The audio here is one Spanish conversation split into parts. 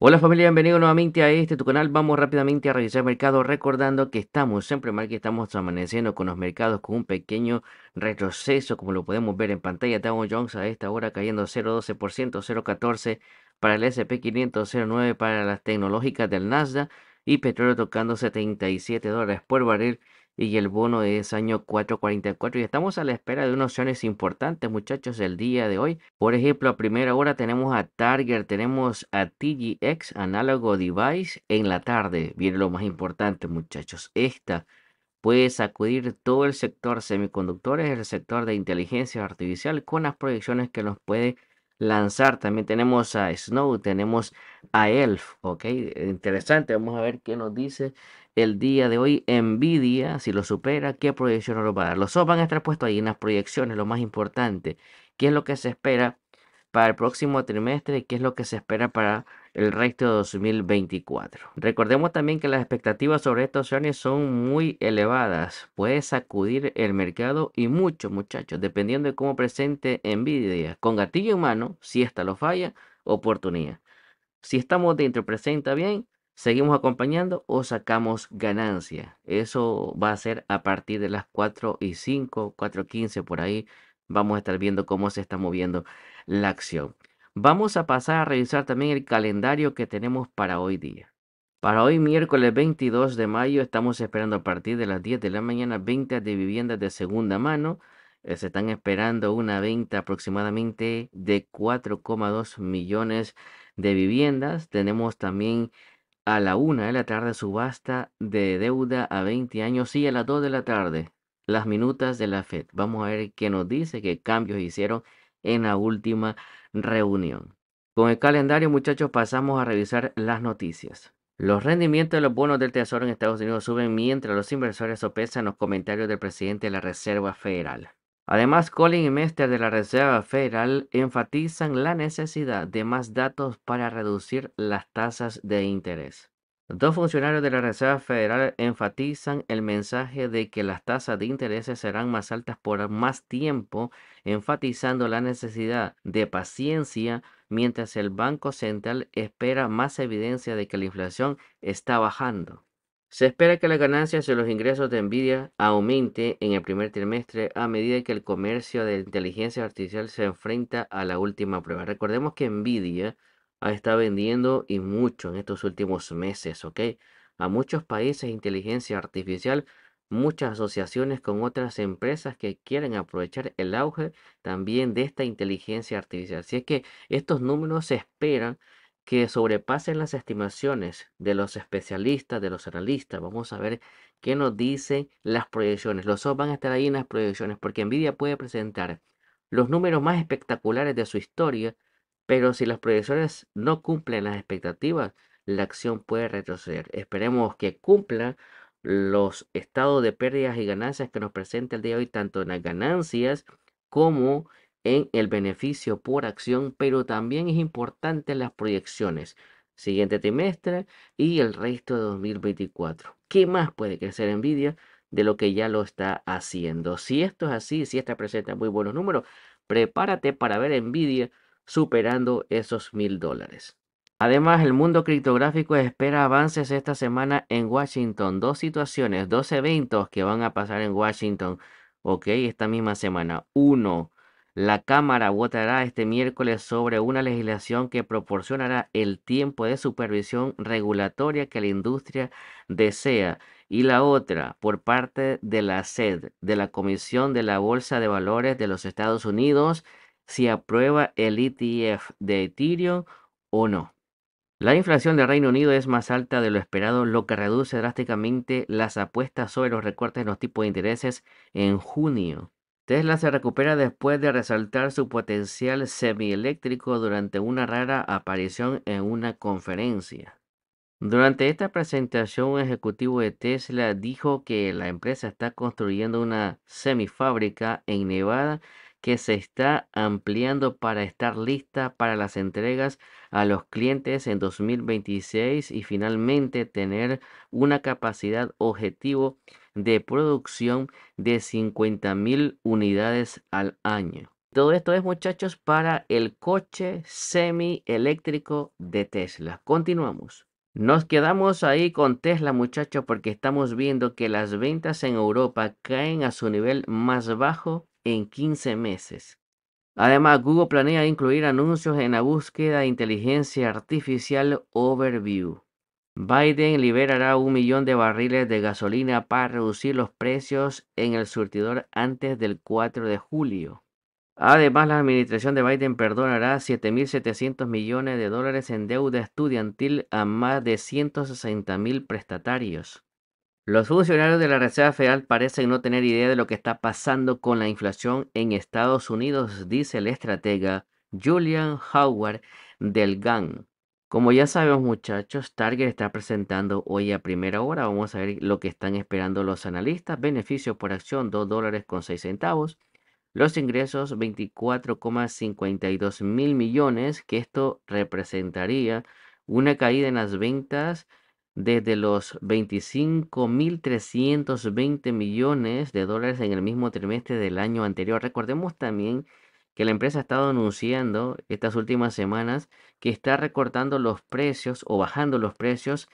Hola familia, bienvenidos nuevamente a este tu canal. Vamos rápidamente a revisar el mercado recordando que estamos siempre mal que estamos amaneciendo con los mercados con un pequeño retroceso como lo podemos ver en pantalla. Dow Jones a esta hora cayendo 0.12%, 0.14 para el S&P 500, 0.9 para las tecnológicas del Nasdaq y petróleo tocando 77 dólares por barril y el bono es año 444. Y estamos a la espera de unas opciones importantes, muchachos, el día de hoy. Por ejemplo, a primera hora tenemos a Target, tenemos a TGX, análogo device. En la tarde viene lo más importante, muchachos. Esta puede sacudir todo el sector semiconductores, el sector de inteligencia artificial, con las proyecciones que nos puede lanzar. También tenemos a Snow, tenemos a Elf, ¿ok? Interesante, vamos a ver qué nos dice el día de hoy. Envidia, si lo supera, ¿qué proyección nos va a dar? Los dos van a estar puestos ahí en las proyecciones, lo más importante. ¿Qué es lo que se espera para el próximo trimestre y qué es lo que se espera para el resto de 2024. Recordemos también que las expectativas sobre estos años son muy elevadas. Puede sacudir el mercado y mucho, muchachos, dependiendo de cómo presente Nvidia. Con gatillo en mano, si esta lo falla, oportunidad. Si estamos dentro, presenta bien, seguimos acompañando o sacamos ganancia. Eso va a ser a partir de las 4 y 5, 15 por ahí. Vamos a estar viendo cómo se está moviendo la acción. Vamos a pasar a revisar también el calendario que tenemos para hoy día. Para hoy miércoles 22 de mayo estamos esperando a partir de las 10 de la mañana ventas de viviendas de segunda mano. Eh, se están esperando una venta aproximadamente de 4,2 millones de viviendas. Tenemos también a la 1 de la tarde subasta de deuda a 20 años y a las 2 de la tarde las minutas de la FED. Vamos a ver qué nos dice, qué cambios hicieron en la última reunión. Con el calendario, muchachos, pasamos a revisar las noticias. Los rendimientos de los bonos del Tesoro en Estados Unidos suben mientras los inversores sopesan los comentarios del presidente de la Reserva Federal. Además, Colin y Mester de la Reserva Federal enfatizan la necesidad de más datos para reducir las tasas de interés. Dos funcionarios de la Reserva Federal enfatizan el mensaje de que las tasas de intereses serán más altas por más tiempo, enfatizando la necesidad de paciencia mientras el Banco Central espera más evidencia de que la inflación está bajando. Se espera que las ganancias de los ingresos de Nvidia aumente en el primer trimestre a medida que el comercio de inteligencia artificial se enfrenta a la última prueba. Recordemos que Nvidia ha estado vendiendo y mucho en estos últimos meses, ¿ok? A muchos países inteligencia artificial, muchas asociaciones con otras empresas que quieren aprovechar el auge también de esta inteligencia artificial. Así es que estos números se esperan que sobrepasen las estimaciones de los especialistas, de los analistas. Vamos a ver qué nos dicen las proyecciones. Los SOP van a estar ahí en las proyecciones porque Nvidia puede presentar los números más espectaculares de su historia pero si las proyecciones no cumplen las expectativas, la acción puede retroceder. Esperemos que cumpla los estados de pérdidas y ganancias que nos presenta el día de hoy, tanto en las ganancias como en el beneficio por acción, pero también es importante las proyecciones siguiente trimestre y el resto de 2024. ¿Qué más puede crecer Nvidia de lo que ya lo está haciendo? Si esto es así, si esta presenta muy buenos números, prepárate para ver Nvidia superando esos mil dólares. Además, el mundo criptográfico espera avances esta semana en Washington. Dos situaciones, dos eventos que van a pasar en Washington, ok, esta misma semana. Uno, la Cámara votará este miércoles sobre una legislación que proporcionará el tiempo de supervisión regulatoria que la industria desea y la otra por parte de la SED, de la Comisión de la Bolsa de Valores de los Estados Unidos, si aprueba el ETF de Ethereum o no. La inflación del Reino Unido es más alta de lo esperado, lo que reduce drásticamente las apuestas sobre los recortes en los tipos de intereses en junio. Tesla se recupera después de resaltar su potencial semieléctrico durante una rara aparición en una conferencia. Durante esta presentación, un ejecutivo de Tesla dijo que la empresa está construyendo una semifábrica en Nevada que se está ampliando para estar lista para las entregas a los clientes en 2026 y finalmente tener una capacidad objetivo de producción de 50.000 unidades al año. Todo esto es muchachos para el coche semi-eléctrico de Tesla. Continuamos. Nos quedamos ahí con Tesla muchachos porque estamos viendo que las ventas en Europa caen a su nivel más bajo en 15 meses. Además, Google planea incluir anuncios en la búsqueda de inteligencia artificial Overview. Biden liberará un millón de barriles de gasolina para reducir los precios en el surtidor antes del 4 de julio. Además, la administración de Biden perdonará 7.700 millones de dólares en deuda estudiantil a más de 160.000 prestatarios. Los funcionarios de la Reserva Federal parecen no tener idea de lo que está pasando con la inflación en Estados Unidos, dice el estratega Julian Howard del GAN. Como ya sabemos muchachos, Target está presentando hoy a primera hora. Vamos a ver lo que están esperando los analistas. Beneficios por acción 2 dólares con 6 centavos. Los ingresos 24,52 mil millones, que esto representaría una caída en las ventas desde los 25.320 millones de dólares en el mismo trimestre del año anterior. Recordemos también que la empresa ha estado anunciando estas últimas semanas que está recortando los precios o bajando los precios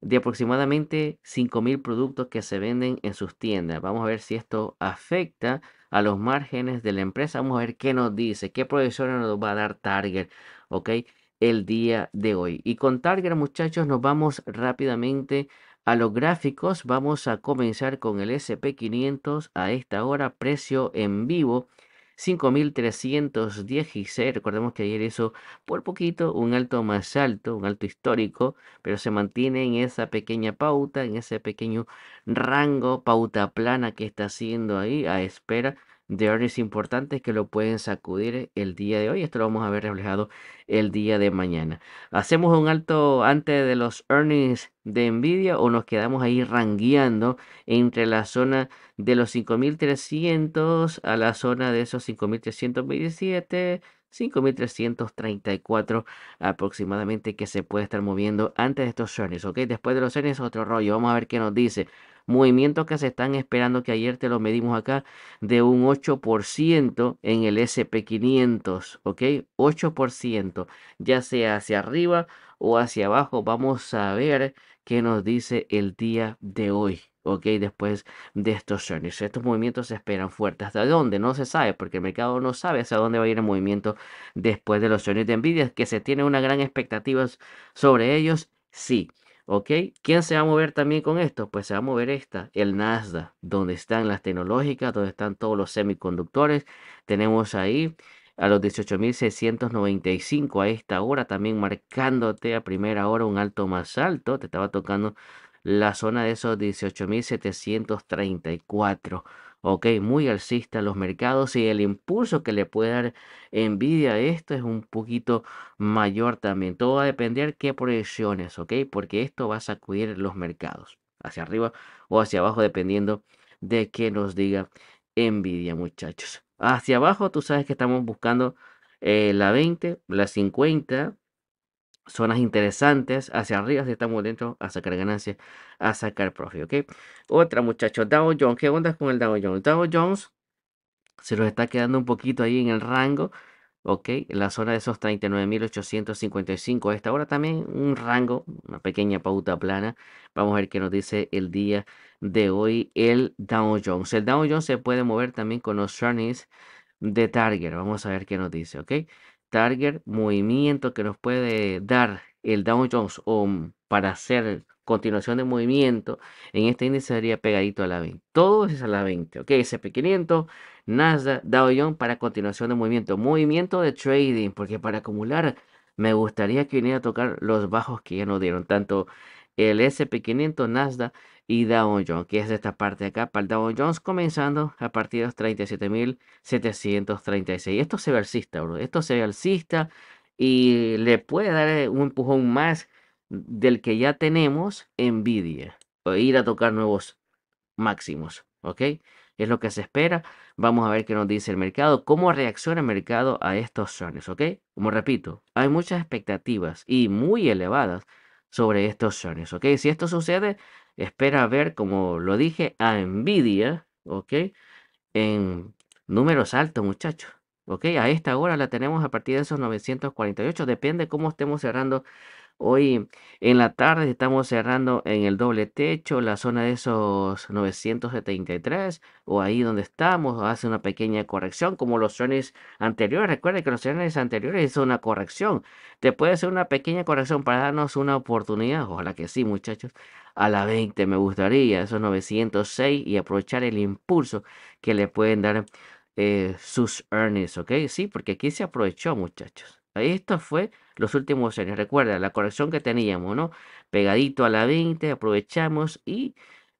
de aproximadamente 5.000 productos que se venden en sus tiendas. Vamos a ver si esto afecta a los márgenes de la empresa. Vamos a ver qué nos dice, qué proyecciones nos va a dar Target. ¿ok? el día de hoy. Y con Target, muchachos, nos vamos rápidamente a los gráficos. Vamos a comenzar con el SP500 a esta hora, precio en vivo. 5.316, recordemos que ayer hizo por poquito un alto más alto, un alto histórico, pero se mantiene en esa pequeña pauta, en ese pequeño rango, pauta plana que está haciendo ahí a espera de earnings importantes que lo pueden sacudir el día de hoy. Esto lo vamos a ver reflejado el día de mañana. ¿Hacemos un alto antes de los earnings de Nvidia o nos quedamos ahí rangueando entre la zona de los 5300 a la zona de esos 5327? 5.334 aproximadamente que se puede estar moviendo antes de estos earnings, Después de los earnings otro rollo, vamos a ver qué nos dice movimientos que se están esperando que ayer te lo medimos acá de un 8% en el SP500, ¿ok? 8%, ya sea hacia arriba o hacia abajo, vamos a ver qué nos dice el día de hoy. ¿ok? Después de estos earnings. Estos movimientos se esperan fuertes. ¿Hasta dónde? No se sabe, porque el mercado no sabe hacia dónde va a ir el movimiento después de los earnings de Nvidia, que se tiene una gran expectativa sobre ellos, sí. ¿Ok? ¿Quién se va a mover también con esto? Pues se va a mover esta, el Nasdaq, donde están las tecnológicas, donde están todos los semiconductores. Tenemos ahí a los 18.695 a esta hora, también marcándote a primera hora un alto más alto. Te estaba tocando la zona de esos 18.734 ok, muy alcista los mercados y el impulso que le puede dar envidia a esto es un poquito mayor también. Todo va a depender qué proyecciones, ok, porque esto va a sacudir los mercados hacia arriba o hacia abajo dependiendo de qué nos diga envidia, muchachos. Hacia abajo tú sabes que estamos buscando eh, la 20, la 50, zonas interesantes hacia arriba si estamos dentro a sacar ganancias, a sacar profit, ¿ok? Otra muchachos, Dow Jones, ¿qué onda con el Dow Jones? El Dow Jones se nos está quedando un poquito ahí en el rango, ¿ok? la zona de esos 39.855 a esta hora también un rango, una pequeña pauta plana. Vamos a ver qué nos dice el día de hoy el Dow Jones. El Dow Jones se puede mover también con los earnings de Target. Vamos a ver qué nos dice, ¿ok? target, movimiento que nos puede dar el Dow Jones o mm, para hacer continuación de movimiento, en este índice sería pegadito a la 20. Todo es a la 20, ok, SP500, Nasdaq, Dow Jones para continuación de movimiento. Movimiento de trading, porque para acumular me gustaría que viniera a tocar los bajos que ya nos dieron, tanto el SP500, Nasdaq y Dow Jones, que es esta parte de acá, para el Jones comenzando a partir de los 37.736. Esto se ve alcista, bro. Esto se ve alcista y le puede dar eh, un empujón más del que ya tenemos Nvidia. O ir a tocar nuevos máximos, ¿ok? Es lo que se espera. Vamos a ver qué nos dice el mercado, cómo reacciona el mercado a estos sones, ¿ok? Como repito, hay muchas expectativas y muy elevadas sobre estos sones, ¿ok? Si esto sucede, espera ver, como lo dije, a Nvidia, ¿ok? En números altos, muchachos. ¿Ok? A esta hora la tenemos a partir de esos 948. Depende cómo estemos cerrando Hoy en la tarde estamos cerrando en el doble techo, la zona de esos 973 o ahí donde estamos, hace una pequeña corrección como los earnings anteriores. Recuerden que los earnings anteriores hizo una corrección. Te puede hacer una pequeña corrección para darnos una oportunidad. Ojalá que sí, muchachos. A la 20 me gustaría esos 906 y aprovechar el impulso que le pueden dar eh, sus earnings, ¿ok? Sí, porque aquí se aprovechó, muchachos. ahí Esto fue los últimos años. Recuerda la corrección que teníamos, ¿no? Pegadito a la 20, aprovechamos y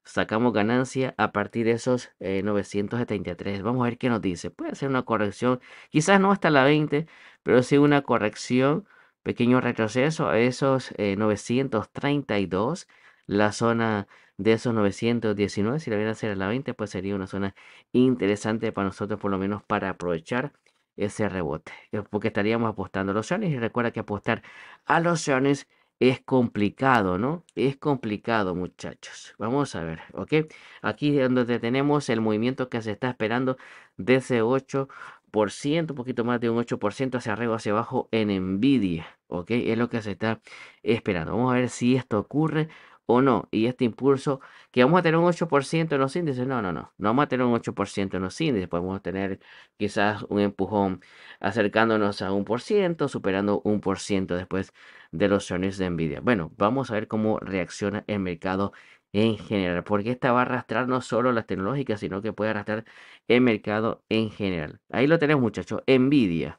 sacamos ganancia a partir de esos eh, 973. Vamos a ver qué nos dice. Puede ser una corrección, quizás no hasta la 20, pero sí una corrección, pequeño retroceso a esos 932. Eh, la zona de esos 919, si la viene a hacer a la 20, pues sería una zona interesante para nosotros, por lo menos para aprovechar ese rebote, eh, porque estaríamos apostando a los earnings, y recuerda que apostar a los earnings es complicado, ¿no? Es complicado, muchachos. Vamos a ver, ¿ok? Aquí es donde tenemos el movimiento que se está esperando de ese 8%, un poquito más de un 8% hacia arriba, o hacia abajo en Nvidia, ¿ok? Es lo que se está esperando. Vamos a ver si esto ocurre o no. Y este impulso, que vamos a tener un 8% en los índices, no, no, no. No vamos a tener un 8% en los índices. Podemos pues tener quizás un empujón acercándonos a un por ciento, superando un por ciento después de los earnings de Nvidia. Bueno, vamos a ver cómo reacciona el mercado en general, porque esta va a arrastrar no solo las tecnológicas, sino que puede arrastrar el mercado en general. Ahí lo tenemos, muchachos. Nvidia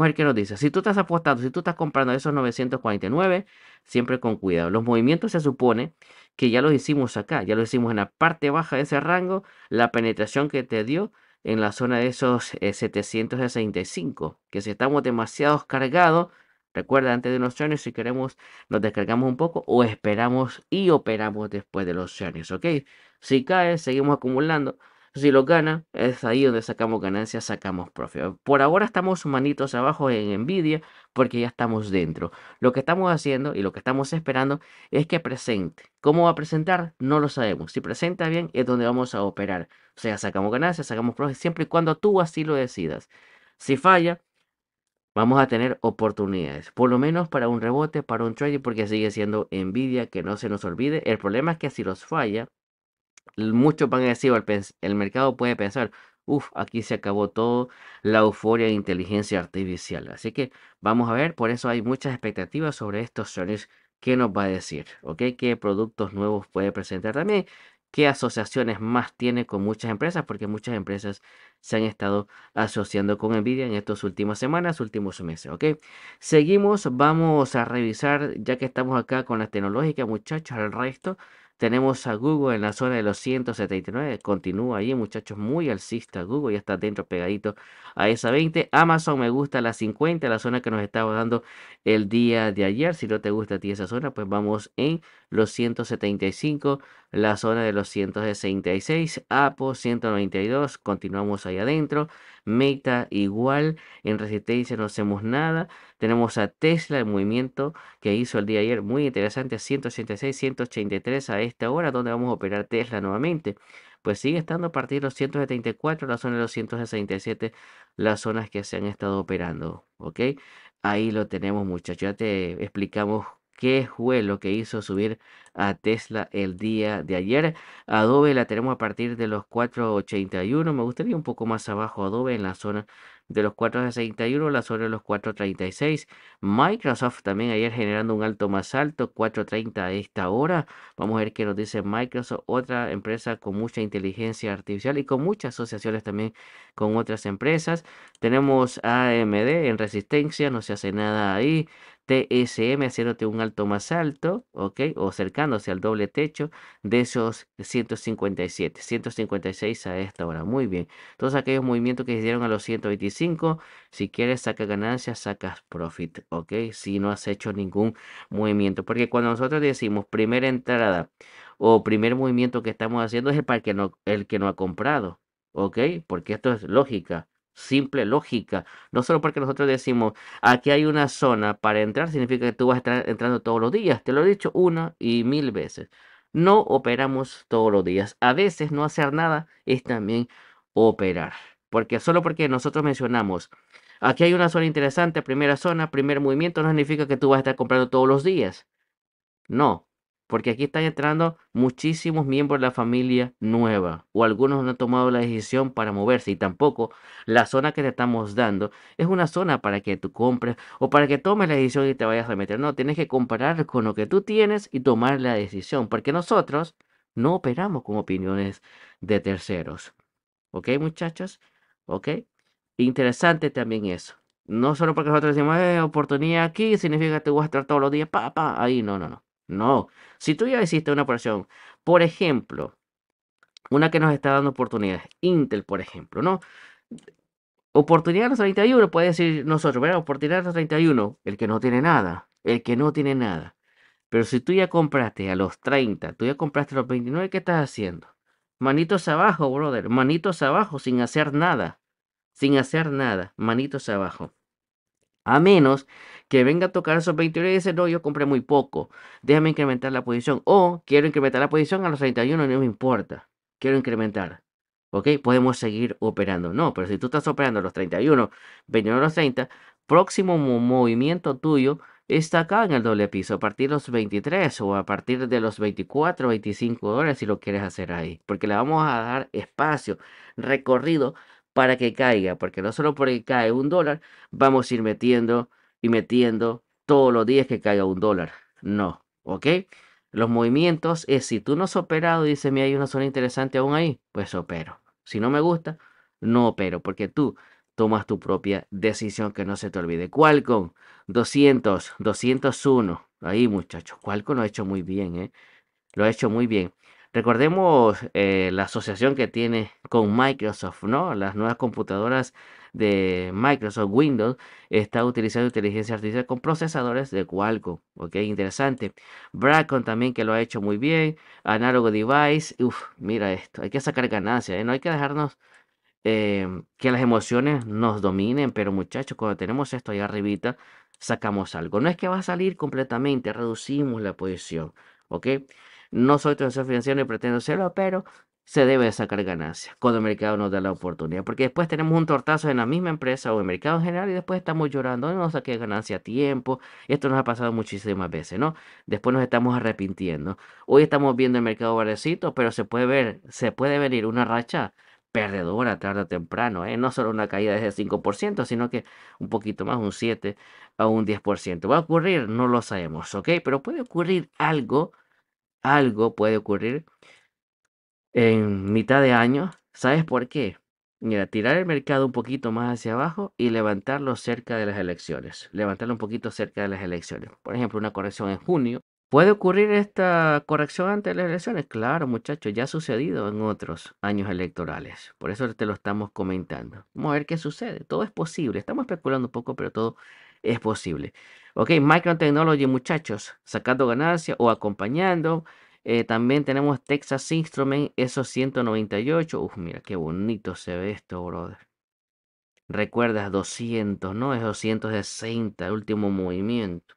ver qué nos dice, si tú estás apostando, si tú estás comprando esos 949, siempre con cuidado. Los movimientos se supone que ya los hicimos acá, ya lo hicimos en la parte baja de ese rango, la penetración que te dio en la zona de esos 765, eh, que si estamos demasiado cargados, recuerda antes de los años si queremos nos descargamos un poco o esperamos y operamos después de los años ¿ok? Si cae, seguimos acumulando si lo gana, es ahí donde sacamos ganancias, sacamos profit. Por ahora estamos manitos abajo en Nvidia porque ya estamos dentro. Lo que estamos haciendo y lo que estamos esperando es que presente. ¿Cómo va a presentar? No lo sabemos. Si presenta bien es donde vamos a operar. O sea, sacamos ganancias, sacamos profe. siempre y cuando tú así lo decidas. Si falla, vamos a tener oportunidades, por lo menos para un rebote, para un trading, porque sigue siendo envidia, que no se nos olvide. El problema es que si los falla, muchos van a decir, el, mercado puede pensar, uff, aquí se acabó todo la euforia de inteligencia artificial. Así que vamos a ver, por eso hay muchas expectativas sobre estos sonidos ¿Qué nos va a decir? ¿Qué productos nuevos puede presentar también? ¿Qué asociaciones más tiene con muchas empresas? Porque muchas empresas se han estado asociando con Nvidia en estas últimas semanas, últimos meses, ¿ok? Seguimos, vamos a revisar, ya que estamos acá con la tecnológica, muchachos, el resto tenemos a Google en la zona de los 179. Continúa ahí muchachos, muy alcista. Google ya está dentro pegadito a esa 20. Amazon me gusta la 50, la zona que nos estaba dando el día de ayer. Si no te gusta a ti esa zona, pues vamos en los 175, la zona de los 166, Apo 192, continuamos ahí adentro, Meta igual, en resistencia no hacemos nada, tenemos a Tesla, el movimiento que hizo el día de ayer, muy interesante, 186, 183 a esta hora, donde vamos a operar Tesla nuevamente pues sigue estando a partir de los 174, la zona de los 167, las zonas que se han estado operando, ¿ok? Ahí lo tenemos muchachos, ya te explicamos qué fue lo que hizo subir a Tesla el día de ayer. Adobe la tenemos a partir de los 4.81. Me gustaría un poco más abajo Adobe en la zona de los 4.61, la zona de los 4.36. Microsoft también ayer generando un alto más alto, 4.30 a esta hora. Vamos a ver qué nos dice Microsoft, otra empresa con mucha inteligencia artificial y con muchas asociaciones también con otras empresas. Tenemos AMD en resistencia, no se hace nada ahí. TSM haciéndote un alto más alto, ¿ok? O acercándose al doble techo de esos 157, 156 a esta hora. Muy bien. Todos aquellos movimientos que se dieron a los 125, si quieres saca ganancias, sacas profit, ¿ok? Si no has hecho ningún movimiento. Porque cuando nosotros decimos primera entrada o primer movimiento que estamos haciendo es el, para que no, el que no ha comprado, ¿ok? Porque esto es lógica simple lógica. No solo porque nosotros decimos, aquí hay una zona para entrar, significa que tú vas a estar entrando todos los días. Te lo he dicho una y mil veces. No operamos todos los días. A veces no hacer nada es también operar. Porque solo porque nosotros mencionamos, aquí hay una zona interesante, primera zona, primer movimiento, no significa que tú vas a estar comprando todos los días. No, porque aquí están entrando muchísimos miembros de la familia nueva o algunos no han tomado la decisión para moverse y tampoco la zona que te estamos dando es una zona para que tú compres o para que tomes la decisión y te vayas a meter. No, tienes que comparar con lo que tú tienes y tomar la decisión porque nosotros no operamos con opiniones de terceros. ¿Ok muchachos? ¿Ok? Interesante también eso. No solo porque nosotros decimos, eh, oportunidad aquí, significa que te voy a estar todos los días, pa, ahí, no, no, no. No, si tú ya hiciste una operación, por ejemplo, una que nos está dando oportunidades, Intel, por ejemplo, ¿no? Oportunidad a los 31, puede decir nosotros, ¿verdad? Oportunidad los 31, el que no tiene nada, el que no tiene nada. Pero si tú ya compraste a los 30, tú ya compraste a los 29, ¿qué estás haciendo? Manitos abajo, brother, manitos abajo, sin hacer nada, sin hacer nada, manitos abajo. A menos que venga a tocar esos 21 y dice, no, yo compré muy poco, déjame incrementar la posición. O quiero incrementar la posición a los 31, no me importa, quiero incrementar. ¿Ok? Podemos seguir operando. No, pero si tú estás operando a los 31, 21 a los 30, próximo movimiento tuyo está acá en el doble piso, a partir de los 23 o a partir de los 24, 25 dólares si lo quieres hacer ahí, porque le vamos a dar espacio, recorrido para que caiga, porque no solo porque cae un dólar, vamos a ir metiendo y metiendo todos los días que caiga un dólar. No, ¿ok? Los movimientos es si tú no has operado y dices, mira, hay una zona interesante aún ahí, pues opero. Si no me gusta, no opero, porque tú tomas tu propia decisión, que no se te olvide. Qualcomm, 200, 201. Ahí, muchachos, Qualcomm lo ha hecho muy bien, ¿eh? Lo ha hecho muy bien. Recordemos eh, la asociación que tiene con Microsoft, ¿no? Las nuevas computadoras de Microsoft Windows está utilizando inteligencia artificial con procesadores de Qualcomm, ¿ok? Interesante. Bracon también que lo ha hecho muy bien. Análogo Device, uff, mira esto, hay que sacar ganancias, ¿eh? No hay que dejarnos eh, que las emociones nos dominen, pero muchachos, cuando tenemos esto ahí arribita, sacamos algo. No es que va a salir completamente, reducimos la posición, ¿ok? No soy transacción financiero ni pretendo serlo, pero se debe sacar ganancia cuando el mercado nos da la oportunidad. Porque después tenemos un tortazo en la misma empresa o en el mercado en general y después estamos llorando, no saqué ganancia a tiempo. Esto nos ha pasado muchísimas veces, ¿no? Después nos estamos arrepintiendo. Hoy estamos viendo el mercado barrecito, pero se puede ver, se puede venir una racha perdedora tarde o temprano, ¿eh? no solo una caída de ese 5%, sino que un poquito más, un 7 a un 10%. ¿Va a ocurrir? No lo sabemos, ¿ok? Pero puede ocurrir algo algo puede ocurrir en mitad de año. ¿Sabes por qué? Mira, tirar el mercado un poquito más hacia abajo y levantarlo cerca de las elecciones. Levantarlo un poquito cerca de las elecciones. Por ejemplo, una corrección en junio. ¿Puede ocurrir esta corrección antes de las elecciones? Claro, muchachos, ya ha sucedido en otros años electorales. Por eso te lo estamos comentando. Vamos a ver qué sucede. Todo es posible. Estamos especulando un poco, pero todo es posible. Ok, Micron Technology, muchachos, sacando ganancias o acompañando. Eh, también tenemos Texas Instruments, esos 198. Uf, mira qué bonito se ve esto, brother. Recuerdas 200, ¿no? Es 260, el último movimiento.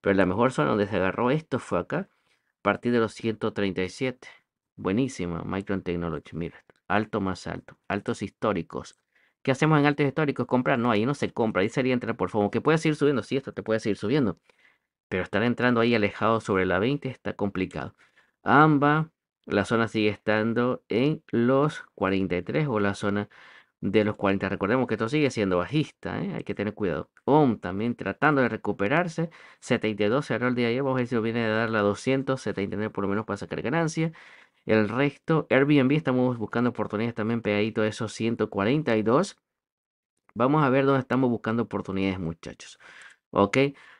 Pero la mejor zona donde se agarró esto fue acá, a partir de los 137. Buenísima, Micron Technology, mira, alto más alto, altos históricos. ¿Qué hacemos en altos históricos? Comprar. No, ahí no se compra. Ahí sería entrar por favor. Que puede seguir subiendo. Sí, esto te puede seguir subiendo. Pero estar entrando ahí alejado sobre la 20 está complicado. AMBA, la zona sigue estando en los 43 o la zona de los 40. Recordemos que esto sigue siendo bajista, ¿eh? hay que tener cuidado. OM también tratando de recuperarse. 72 cerró el día de ayer. Vamos a ver si viene a dar la 279 por lo menos para sacar ganancia. El resto, Airbnb, estamos buscando oportunidades también pegadito a esos 142. Vamos a ver dónde estamos buscando oportunidades, muchachos. Ok,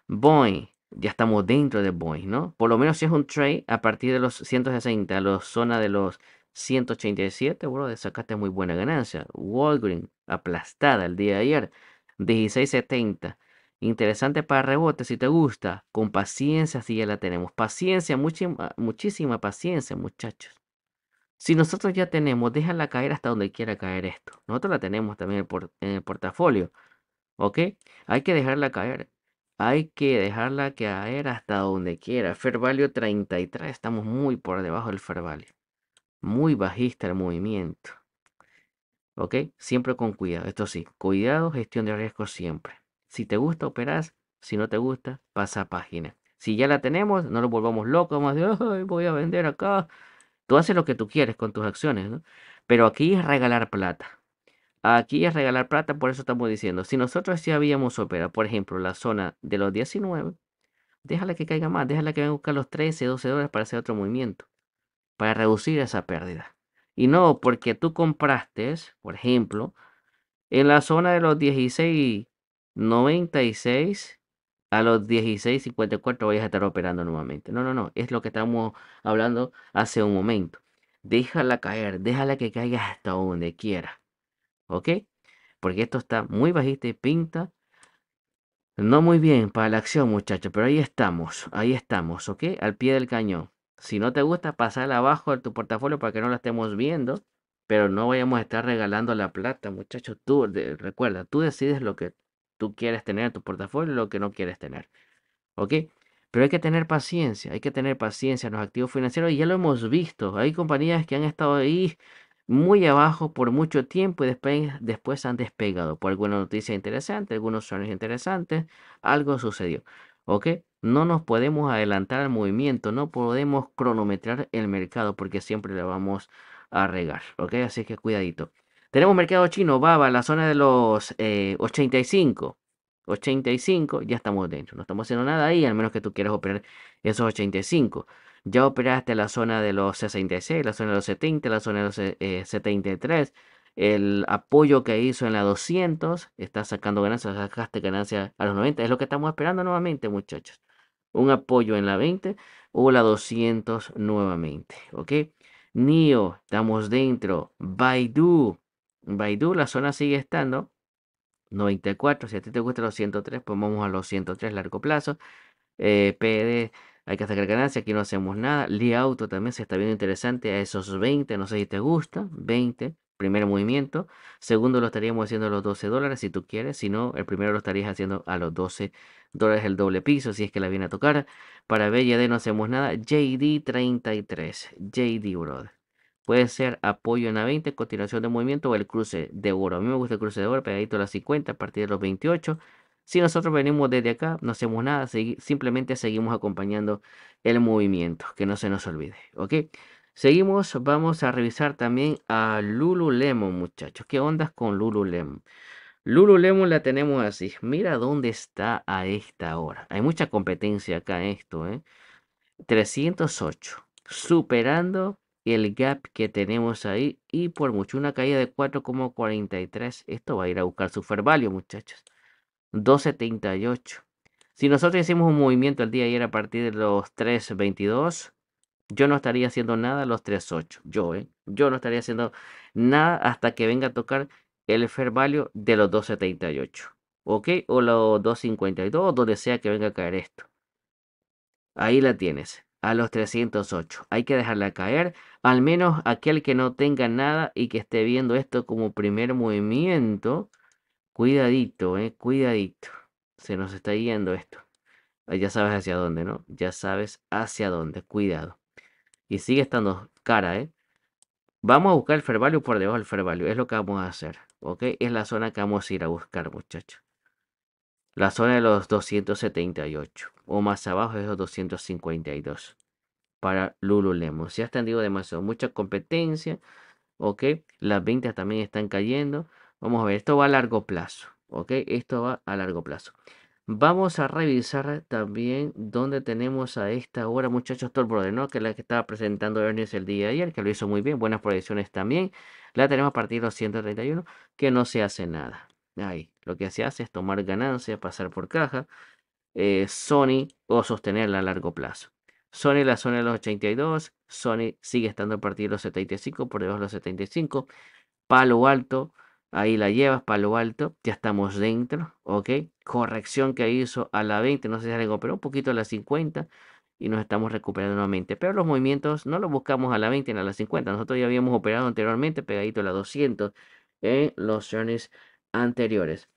Boeing, ya estamos dentro de Boeing, ¿no? Por lo menos si es un trade a partir de los 160, la zona de los 187, bro, sacaste muy buena ganancia. Walgreens, aplastada el día de ayer, 1670 interesante para rebote si te gusta. Con paciencia, si ya la tenemos. Paciencia, muchísima paciencia, muchachos. Si nosotros ya tenemos, déjala caer hasta donde quiera caer esto. Nosotros la tenemos también en el portafolio. ¿Ok? Hay que dejarla caer. Hay que dejarla caer hasta donde quiera. Fair value 33. Estamos muy por debajo del fair value. Muy bajista el movimiento. ¿Ok? Siempre con cuidado. Esto sí, cuidado, gestión de riesgo siempre. Si te gusta, operas. Si no te gusta, pasa página. Si ya la tenemos, no nos volvamos locos, más de, voy a vender acá. Tú haces lo que tú quieres con tus acciones, ¿no? Pero aquí es regalar plata. Aquí es regalar plata, por eso estamos diciendo, si nosotros ya habíamos operado, por ejemplo, la zona de los 19, déjala que caiga más, déjala que venga a buscar los 13, 12 dólares para hacer otro movimiento, para reducir esa pérdida. Y no porque tú compraste, por ejemplo, en la zona de los 16, 96 a los 16.54 vayas a estar operando nuevamente. No, no, no. Es lo que estamos hablando hace un momento. Déjala caer, déjala que caiga hasta donde quiera. ¿Ok? Porque esto está muy bajito y pinta. No muy bien para la acción, muchachos. Pero ahí estamos, ahí estamos, ¿ok? Al pie del cañón. Si no te gusta, pasarla abajo de tu portafolio para que no la estemos viendo. Pero no vayamos a estar regalando la plata, muchachos. Tú, recuerda, tú decides lo que tú quieres tener tu portafolio y lo que no quieres tener. ¿Ok? Pero hay que tener paciencia, hay que tener paciencia en los activos financieros y ya lo hemos visto. Hay compañías que han estado ahí muy abajo por mucho tiempo y después, después han despegado por alguna noticia interesante, algunos sueños interesantes, algo sucedió. ¿Ok? No nos podemos adelantar al movimiento, no podemos cronometrar el mercado porque siempre le vamos a regar. ¿Ok? Así que cuidadito. Tenemos mercado chino, Baba, la zona de los 85. Eh, 85, ya estamos dentro. No estamos haciendo nada ahí, al menos que tú quieras operar esos 85. Ya operaste la zona de los 66, la zona de los 70, la zona de los 73. Eh, eh, El apoyo que hizo en la 200, está sacando ganancias, sacaste ganancias a los 90. Es lo que estamos esperando nuevamente, muchachos. Un apoyo en la 20 o la 200 nuevamente, ¿ok? NIO, estamos dentro. Baidu, Baidu, la zona sigue estando 94. Si a ti te gustan los 103, pues vamos a los 103 largo plazo. Eh, PD, hay que sacar ganancia. Aquí no hacemos nada. Lee Auto también se está viendo interesante a esos 20. No sé si te gusta. 20. Primer movimiento. Segundo lo estaríamos haciendo a los 12 dólares si tú quieres. Si no, el primero lo estarías haciendo a los 12 dólares el doble piso si es que la viene a tocar. Para BLD no hacemos nada. JD 33. JD, brother. Puede ser apoyo en la 20, continuación de movimiento o el cruce de oro. A mí me gusta el cruce de oro pegadito a las 50 a partir de los 28. Si nosotros venimos desde acá, no hacemos nada, simplemente seguimos acompañando el movimiento, que no se nos olvide, ¿ok? Seguimos, vamos a revisar también a Lululemon, muchachos. ¿Qué onda con Lululemon? Lululemon la tenemos así. Mira dónde está a esta hora. Hay mucha competencia acá en esto, ¿eh? 308, superando el gap que tenemos ahí y por mucho una caída de 4,43. Esto va a ir a buscar su fair value, muchachos. 2,78. Si nosotros hicimos un movimiento el día de ayer a partir de los 3,22, yo no estaría haciendo nada a los 3,8. Yo, ¿eh? Yo no estaría haciendo nada hasta que venga a tocar el fair value de los 2,78. ¿Ok? O los 2,52, donde sea que venga a caer esto. Ahí la tienes a los 308. Hay que dejarla caer, al menos aquel que no tenga nada y que esté viendo esto como primer movimiento. Cuidadito, eh, cuidadito. Se nos está yendo esto. Ah, ya sabes hacia dónde, ¿no? Ya sabes hacia dónde. Cuidado. Y sigue estando cara, ¿eh? Vamos a buscar el fair value por debajo del fair value. Es lo que vamos a hacer, ¿ok? Es la zona que vamos a ir a buscar, muchachos la zona de los 278 o más abajo de los 252 para Lululemon. Se ha extendido demasiado, mucha competencia, ¿ok? Las ventas también están cayendo. Vamos a ver, esto va a largo plazo, ¿ok? Esto va a largo plazo. Vamos a revisar también dónde tenemos a esta hora, muchachos, Torbroder, Brother, ¿no? Que es la que estaba presentando Ernest el día de ayer, que lo hizo muy bien, buenas proyecciones también. La tenemos a partir de los 131, que no se hace nada. Ahí, lo que se hace es tomar ganancias, pasar por caja, eh, Sony o sostenerla a largo plazo. Sony la zona de los 82, Sony sigue estando a partir de los 75, por debajo de los 75. Palo alto, ahí la llevas, palo alto, ya estamos dentro, ¿ok? Corrección que hizo a la 20, no sé si algo, pero un poquito a la 50 y nos estamos recuperando nuevamente. Pero los movimientos no los buscamos a la 20 ni a la 50, nosotros ya habíamos operado anteriormente pegadito a la 200 en los journeys anteriores.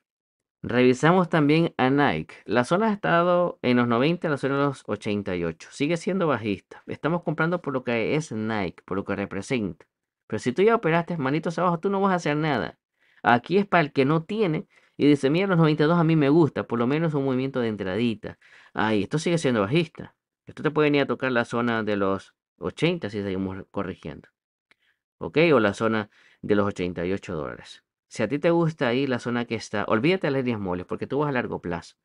Revisamos también a Nike. La zona ha estado en los 90, la zona en los 88. Sigue siendo bajista. Estamos comprando por lo que es Nike, por lo que representa. Pero si tú ya operaste manitos abajo, tú no vas a hacer nada. Aquí es para el que no tiene y dice, mira, los 92 a mí me gusta, por lo menos un movimiento de entradita. Ay, esto sigue siendo bajista. Esto te puede venir a tocar la zona de los 80 si seguimos corrigiendo. ¿Ok? O la zona de los 88 dólares. Si a ti te gusta ahí la zona que está, olvídate de las líneas móviles porque tú vas a largo plazo.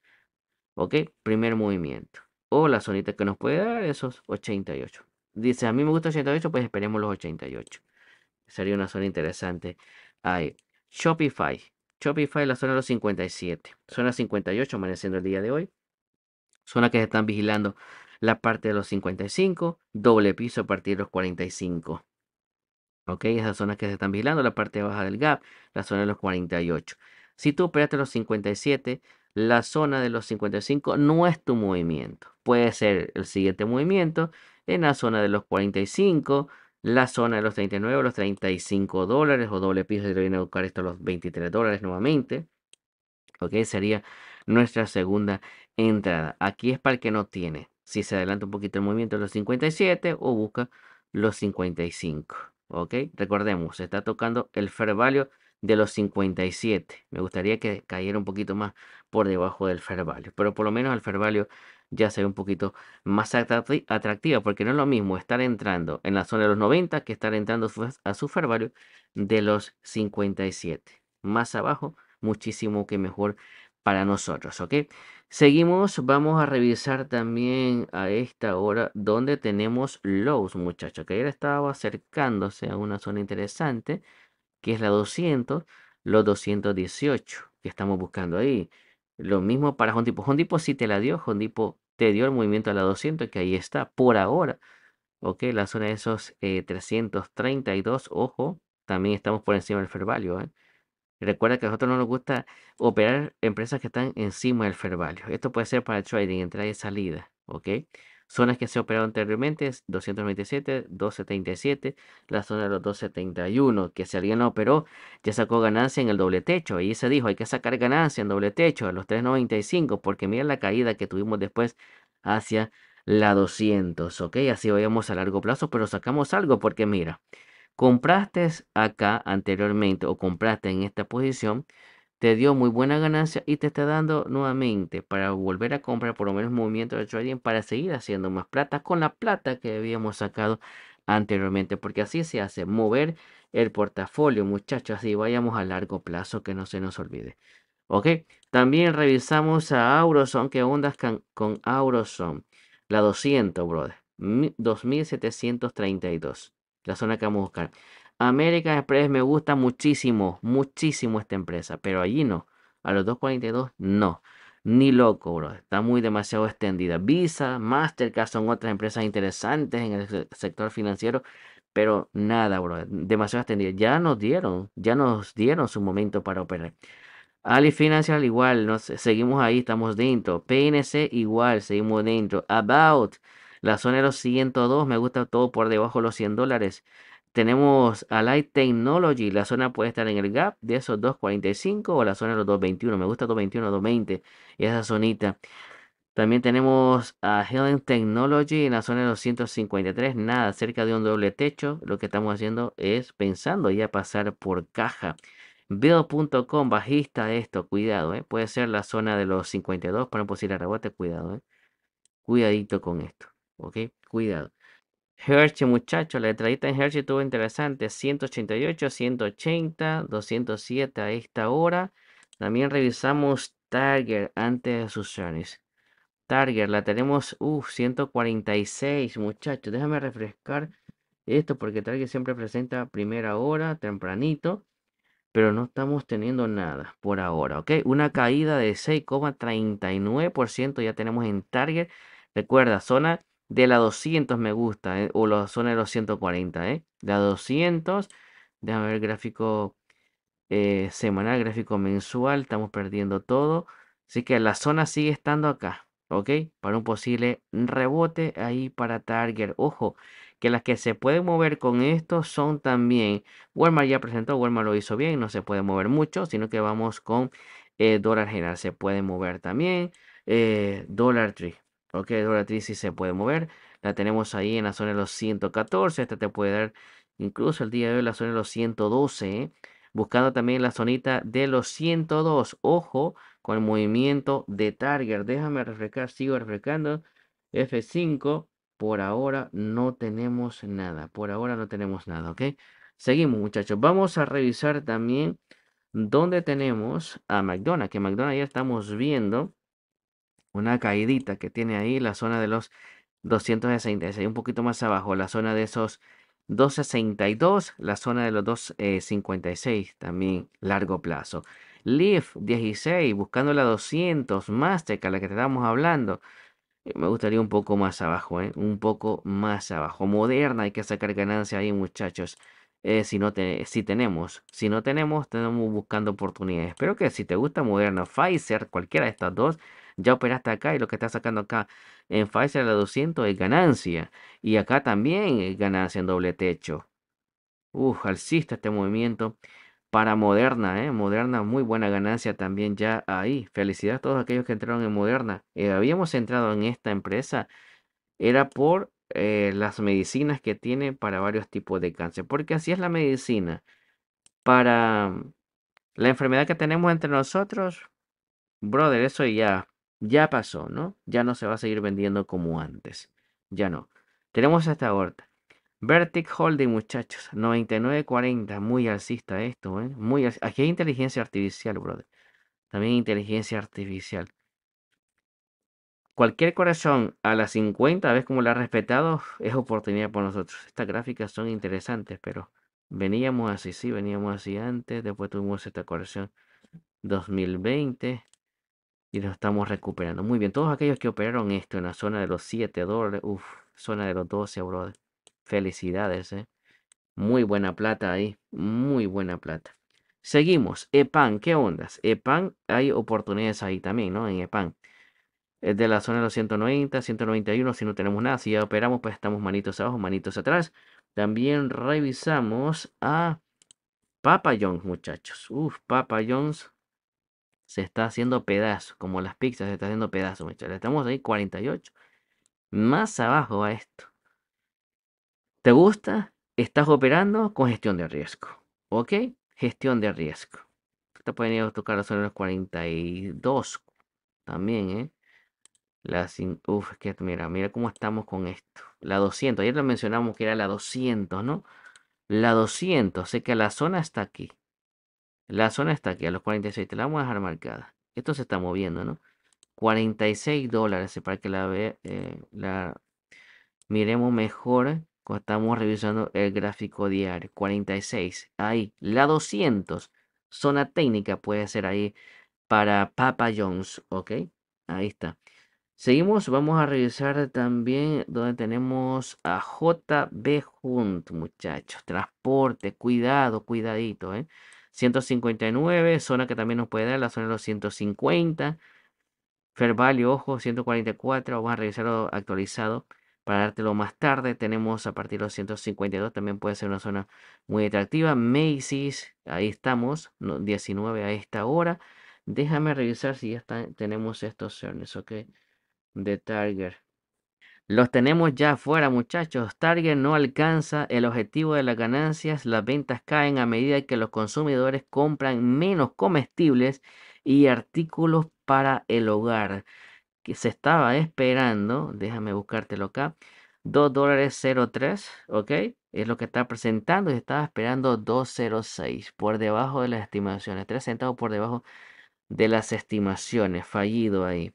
¿Ok? Primer movimiento. O la zonita que nos puede dar esos 88. Dice, a mí me gusta 88, pues esperemos los 88. Sería una zona interesante. Ahí. Shopify. Shopify, la zona de los 57. Zona 58, amaneciendo el día de hoy. Zona que se están vigilando la parte de los 55. Doble piso a partir de los 45. ¿ok? Esas zonas que se están vigilando, la parte baja del gap, la zona de los 48. Si tú operaste los 57, la zona de los 55 no es tu movimiento. Puede ser el siguiente movimiento en la zona de los 45, la zona de los 39, los 35 dólares o doble piso si te viene a buscar esto a los 23 dólares nuevamente. Ok, sería nuestra segunda entrada. Aquí es para el que no tiene. Si se adelanta un poquito el movimiento de los 57 o busca los 55. ¿Ok? Recordemos, se está tocando el fair value de los 57. Me gustaría que cayera un poquito más por debajo del fair value, pero por lo menos el fair value ya se ve un poquito más atractiva, porque no es lo mismo estar entrando en la zona de los 90 que estar entrando a su fair value de los 57. Más abajo, muchísimo que mejor para nosotros, ¿ok? Seguimos, vamos a revisar también a esta hora donde tenemos lows, muchachos, que ayer estaba acercándose a una zona interesante, que es la 200, los 218, que estamos buscando ahí. Lo mismo para Hondipo. Hondipo sí te la dio, Hondipo te dio el movimiento a la 200, que ahí está, por ahora. Ok, la zona de esos 332, eh, ojo, también estamos por encima del fair value, ¿eh? Recuerda que a nosotros no nos gusta operar empresas que están encima del fair Esto puede ser para trading, entrada y salida. ¿Ok? Zonas que se operaron anteriormente es 277, la zona de los 271, que si alguien operó, ya sacó ganancia en el doble techo. Y se dijo, hay que sacar ganancia en doble techo, a los 395, porque mira la caída que tuvimos después hacia la 200, ¿ok? Así vayamos a largo plazo, pero sacamos algo porque mira, Compraste acá anteriormente o compraste en esta posición, te dio muy buena ganancia y te está dando nuevamente para volver a comprar por lo menos movimiento de trading para seguir haciendo más plata con la plata que habíamos sacado anteriormente, porque así se hace, mover el portafolio, muchachos, así vayamos a largo plazo, que no se nos olvide. Ok, también revisamos a Auroson, que ondas con Auroson, la 200, brother, 2732 la zona que vamos a buscar. American Express me gusta muchísimo, muchísimo esta empresa, pero allí no. A los 2.42 no. Ni loco, bro. Está muy demasiado extendida. Visa, Mastercard son otras empresas interesantes en el sector financiero, pero nada, bro. Demasiado extendida. Ya nos dieron, ya nos dieron su momento para operar. Ali Financial igual, nos, seguimos ahí, estamos dentro. PNC igual, seguimos dentro. About la zona de los 102 me gusta todo por debajo de los 100 dólares. Tenemos a Light Technology. La zona puede estar en el gap de esos 2.45 o la zona de los 2.21. Me gusta 2.21, 2.20. Esa zonita. También tenemos a Helen Technology en la zona de los 153. Nada, cerca de un doble techo. Lo que estamos haciendo es pensando ya pasar por caja. Bill.com, bajista esto, cuidado, ¿eh? puede ser la zona de los 52 para un posible rebote, cuidado. Eh. Cuidadito con esto. ¿ok? Cuidado. Hershey, muchachos, la entradita en Hershey estuvo interesante. 188, 180, 207 a esta hora. También revisamos Target antes de sus earnings. Target, la tenemos, uff, 146, muchachos. Déjame refrescar esto porque Target siempre presenta primera hora, tempranito. Pero no estamos teniendo nada por ahora, ¿ok? Una caída de 6,39% ya tenemos en Target. Recuerda, zona de la 200 me gusta, eh, o la zona de los 140, ¿eh? La 200, déjame ver gráfico eh, semanal, gráfico mensual, estamos perdiendo todo. Así que la zona sigue estando acá, ¿ok? Para un posible rebote ahí para Target. Ojo, que las que se pueden mover con esto son también, Walmart ya presentó, Walmart lo hizo bien, no se puede mover mucho, sino que vamos con eh, dólar general, se puede mover también. dólar Tree, Ok, Doratriz sí se puede mover. La tenemos ahí en la zona de los 114. Esta te puede dar incluso el día de hoy la zona de los 112. ¿eh? Buscando también la zonita de los 102. Ojo con el movimiento de Target. Déjame refrescar, sigo refrescando. F5. Por ahora no tenemos nada. Por ahora no tenemos nada, ¿ok? Seguimos, muchachos. Vamos a revisar también dónde tenemos a McDonald's. Que McDonald's ya estamos viendo una caidita que tiene ahí la zona de los 266, un poquito más abajo, la zona de esos 262, la zona de los 256 también largo plazo. LIF 16, buscando la 200, Mastercard, la que te estamos hablando. Eh, me gustaría un poco más abajo, ¿eh? un poco más abajo. Moderna, hay que sacar ganancia ahí, muchachos. Eh, si, no si tenemos, si no tenemos, tenemos buscando oportunidades. Espero que si te gusta Moderna, Pfizer, cualquiera de estas dos, ya operaste acá y lo que está sacando acá en Pfizer a 200 es ganancia. Y acá también es ganancia en doble techo. Uf, alcista este movimiento para Moderna, ¿eh? Moderna, muy buena ganancia también ya ahí. Felicidades a todos aquellos que entraron en Moderna. Eh, habíamos entrado en esta empresa, era por eh, las medicinas que tiene para varios tipos de cáncer, porque así es la medicina. Para mm, la enfermedad que tenemos entre nosotros, brother, eso ya ya pasó, ¿no? Ya no se va a seguir vendiendo como antes. Ya no. Tenemos esta horta. Vertic Holding, muchachos. 99.40. Muy alcista esto, ¿eh? Muy alcista. Aquí hay inteligencia artificial, brother. También inteligencia artificial. Cualquier corazón a las 50, ves cómo la ha respetado, es oportunidad para nosotros. Estas gráficas son interesantes, pero veníamos así, sí, veníamos así antes. Después tuvimos esta corrección 2020 y lo estamos recuperando. Muy bien, todos aquellos que operaron esto en la zona de los 7 dólares, Uf. zona de los 12, euros. Felicidades, eh. Muy buena plata ahí, muy buena plata. Seguimos, EPAN, ¿qué ondas? EPAN, hay oportunidades ahí también, ¿no? En EPAN. es De la zona de los 190, 191, si no tenemos nada, si ya operamos, pues estamos manitos abajo, manitos atrás. También revisamos a Papa muchachos. Uf, Papa se está haciendo pedazo, como las pizzas se está haciendo pedazo, muchachos. Estamos ahí 48. Más abajo a esto. ¿Te gusta? Estás operando con gestión de riesgo. ¿Ok? Gestión de riesgo. Te pueden ir a tocar a los 42. También, ¿eh? Uf, que mira, mira cómo estamos con esto. La 200. Ayer lo mencionamos que era la 200, ¿no? La 200. Sé que la zona está aquí. La zona está aquí, a los 46. Te la vamos a dejar marcada. Esto se está moviendo, ¿no? 46 dólares para que la, ve, eh, la miremos mejor. cuando Estamos revisando el gráfico diario. 46. Ahí. La 200. Zona técnica puede ser ahí para Papa Jones. ¿Ok? Ahí está. Seguimos, vamos a revisar también donde tenemos a JB Hunt, muchachos. Transporte, cuidado, cuidadito, ¿eh? 159, zona que también nos puede dar la zona de los 150. Fair value, ojo, 144, vamos a revisarlo actualizado para dártelo más tarde. Tenemos a partir de los 152, también puede ser una zona muy atractiva. Macy's, ahí estamos, 19 a esta hora. Déjame revisar si ya tenemos estos cernes, ok, de Target. Los tenemos ya afuera, muchachos. Target no alcanza el objetivo de las ganancias. Las ventas caen a medida que los consumidores compran menos comestibles y artículos para el hogar. Que se estaba esperando, déjame buscártelo acá, 2 dólares 03, ¿ok? Es lo que está presentando y estaba esperando 206 por debajo de las estimaciones, 3 centavos por debajo de las estimaciones, fallido ahí.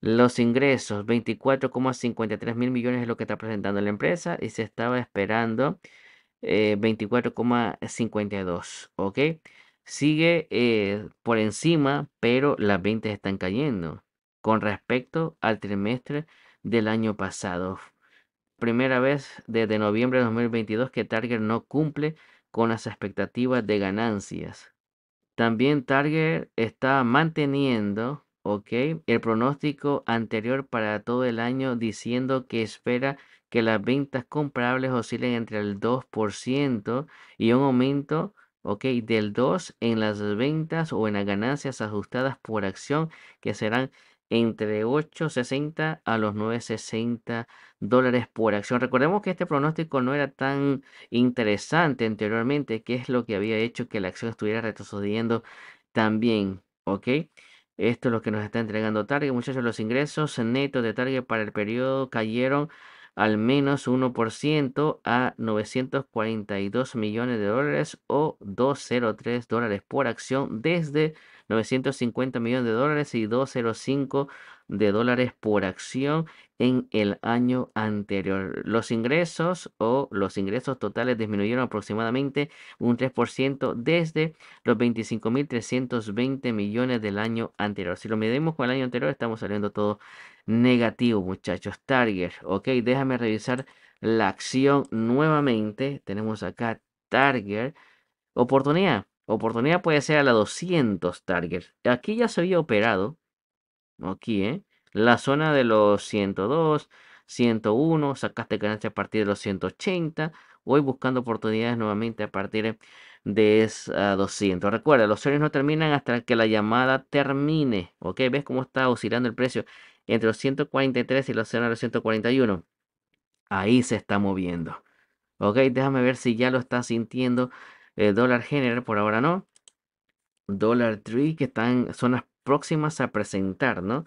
Los ingresos, 24,53 mil millones es lo que está presentando la empresa y se estaba esperando 24,52, eh, ¿ok? Sigue eh, por encima, pero las ventas están cayendo con respecto al trimestre del año pasado. Primera vez desde noviembre de 2022 que Target no cumple con las expectativas de ganancias. También Target está manteniendo ¿ok? El pronóstico anterior para todo el año diciendo que espera que las ventas comparables oscilen entre el 2% y un aumento, ¿ok? Del 2 en las ventas o en las ganancias ajustadas por acción que serán entre 8.60 a los 9.60 dólares por acción. Recordemos que este pronóstico no era tan interesante anteriormente, que es lo que había hecho que la acción estuviera retrocediendo también, ¿ok? Esto es lo que nos está entregando Target. Muchachos, los ingresos netos de Target para el periodo cayeron al menos 1% a 942 millones de dólares o 203 dólares por acción desde 950 millones de dólares y 205 de dólares por acción en el año anterior. Los ingresos o los ingresos totales disminuyeron aproximadamente un 3% desde los 25.320 millones del año anterior. Si lo medimos con el año anterior, estamos saliendo todo negativo, muchachos. Target, ok, déjame revisar la acción nuevamente. Tenemos acá Target. Oportunidad. Oportunidad puede ser a la 200 Target. Aquí ya se había operado. Aquí, ¿eh? La zona de los 102, 101. Sacaste ganancia a partir de los 180. Voy buscando oportunidades nuevamente a partir de esa 200. Recuerda, los seres no terminan hasta que la llamada termine. ¿Ok? ¿Ves cómo está oscilando el precio? Entre los 143 y la zona de los 141. Ahí se está moviendo. ¿Ok? Déjame ver si ya lo está sintiendo eh, dólar Dollar General por ahora no, Dollar Tree que están, son las próximas a presentar, ¿no?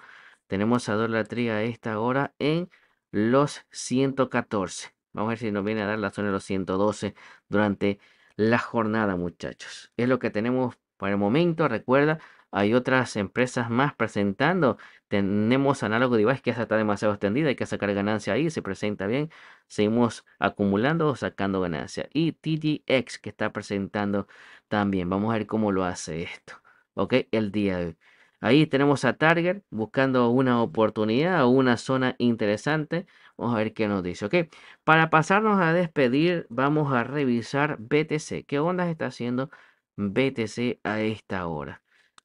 Tenemos a Dollar Tree a esta hora en los 114. Vamos a ver si nos viene a dar la zona de los 112 durante la jornada, muchachos. Es lo que tenemos para el momento. Recuerda, hay otras empresas más presentando. Tenemos Análogo Device que ya está demasiado extendida, hay que sacar ganancia ahí, se presenta bien. Seguimos acumulando o sacando ganancia. Y TGX que está presentando también. Vamos a ver cómo lo hace esto. Ok, el día de hoy. Ahí tenemos a Target buscando una oportunidad o una zona interesante. Vamos a ver qué nos dice. Ok, para pasarnos a despedir, vamos a revisar BTC. ¿Qué onda está haciendo BTC a esta hora?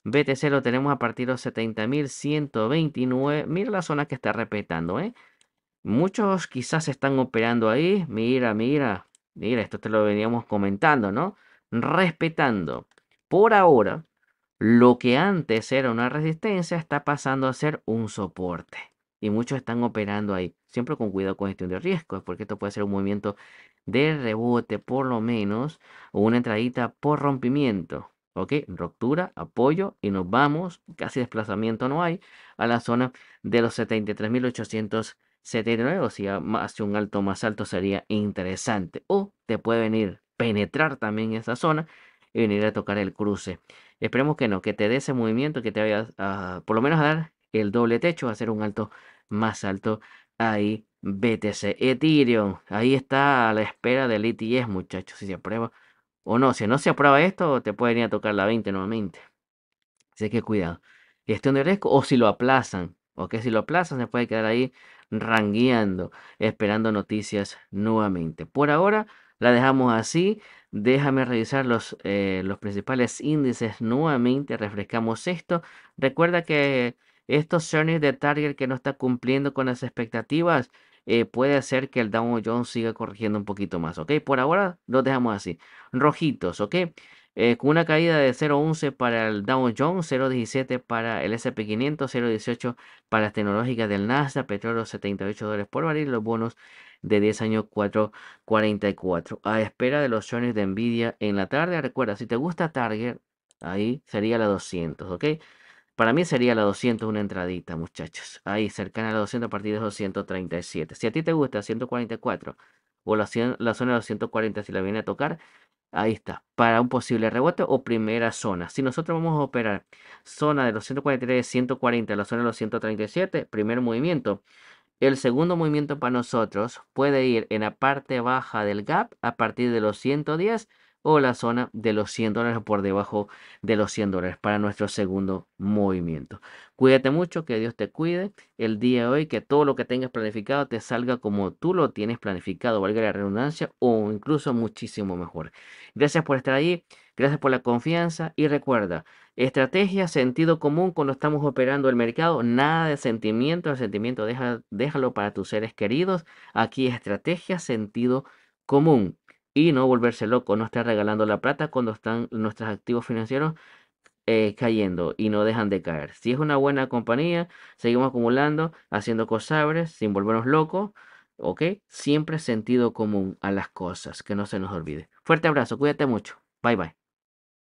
BTC lo tenemos a partir de 70.129. Mira la zona que está respetando, ¿eh? Muchos quizás están operando ahí. Mira, mira, mira, esto te lo veníamos comentando, ¿no? Respetando. Por ahora, lo que antes era una resistencia está pasando a ser un soporte. Y muchos están operando ahí. Siempre con cuidado con gestión de riesgos, porque esto puede ser un movimiento de rebote, por lo menos, o una entradita por rompimiento. ¿Ok? Ruptura, apoyo y nos vamos, casi desplazamiento no hay, a la zona de los 73.879, o sea, hacia un alto más alto sería interesante. O te puede venir, penetrar también esa zona y venir a tocar el cruce. Esperemos que no, que te dé ese movimiento, que te vaya a, por lo menos a dar el doble techo, a hacer un alto más alto ahí BTC. Ethereum, ahí está a la espera del ETS, muchachos, si se aprueba o no, si no se aprueba esto, te puede venir a tocar la 20 nuevamente. Así que cuidado. Gestión de riesgo, o si lo aplazan. O que si lo aplazan, se puede quedar ahí rangueando, esperando noticias nuevamente. Por ahora, la dejamos así. Déjame revisar los, eh, los principales índices nuevamente. Refrescamos esto. Recuerda que estos earnings de Target que no está cumpliendo con las expectativas eh, puede hacer que el Dow Jones siga corrigiendo un poquito más, ¿ok? Por ahora lo dejamos así. Rojitos, ¿ok? Eh, con una caída de 0.11 para el Dow Jones, 0.17 para el S&P 500, 0.18 para las tecnológicas del Nasdaq, petróleo 78 dólares por barril, los bonos de 10 años 4.44. A espera de los Jones de Nvidia en la tarde, recuerda, si te gusta Target, ahí sería la 200, ¿ok? Para mí sería la 200 una entradita, muchachos. Ahí, cercana a la 200 a partir de 237. Si a ti te gusta 144 o la, zona de 240 si la viene a tocar, ahí está. Para un posible rebote o primera zona. Si nosotros vamos a operar zona de los 143, 140 la zona de los 137, primer movimiento. El segundo movimiento para nosotros puede ir en la parte baja del gap a partir de los 110 o la zona de los 100 dólares por debajo de los 100 dólares para nuestro segundo movimiento. Cuídate mucho, que Dios te cuide el día de hoy, que todo lo que tengas planificado te salga como tú lo tienes planificado, valga la redundancia, o incluso muchísimo mejor. Gracias por estar ahí. gracias por la confianza y recuerda, estrategia, sentido común cuando estamos operando el mercado, nada de sentimiento, el sentimiento déjalo para tus seres queridos, aquí estrategia, sentido común y no volverse loco, no estar regalando la plata cuando están nuestros activos financieros eh, cayendo y no dejan de caer. Si es una buena compañía, seguimos acumulando, haciendo cosas sin volvernos locos, ¿ok? Siempre sentido común a las cosas, que no se nos olvide. Fuerte abrazo, cuídate mucho. Bye bye.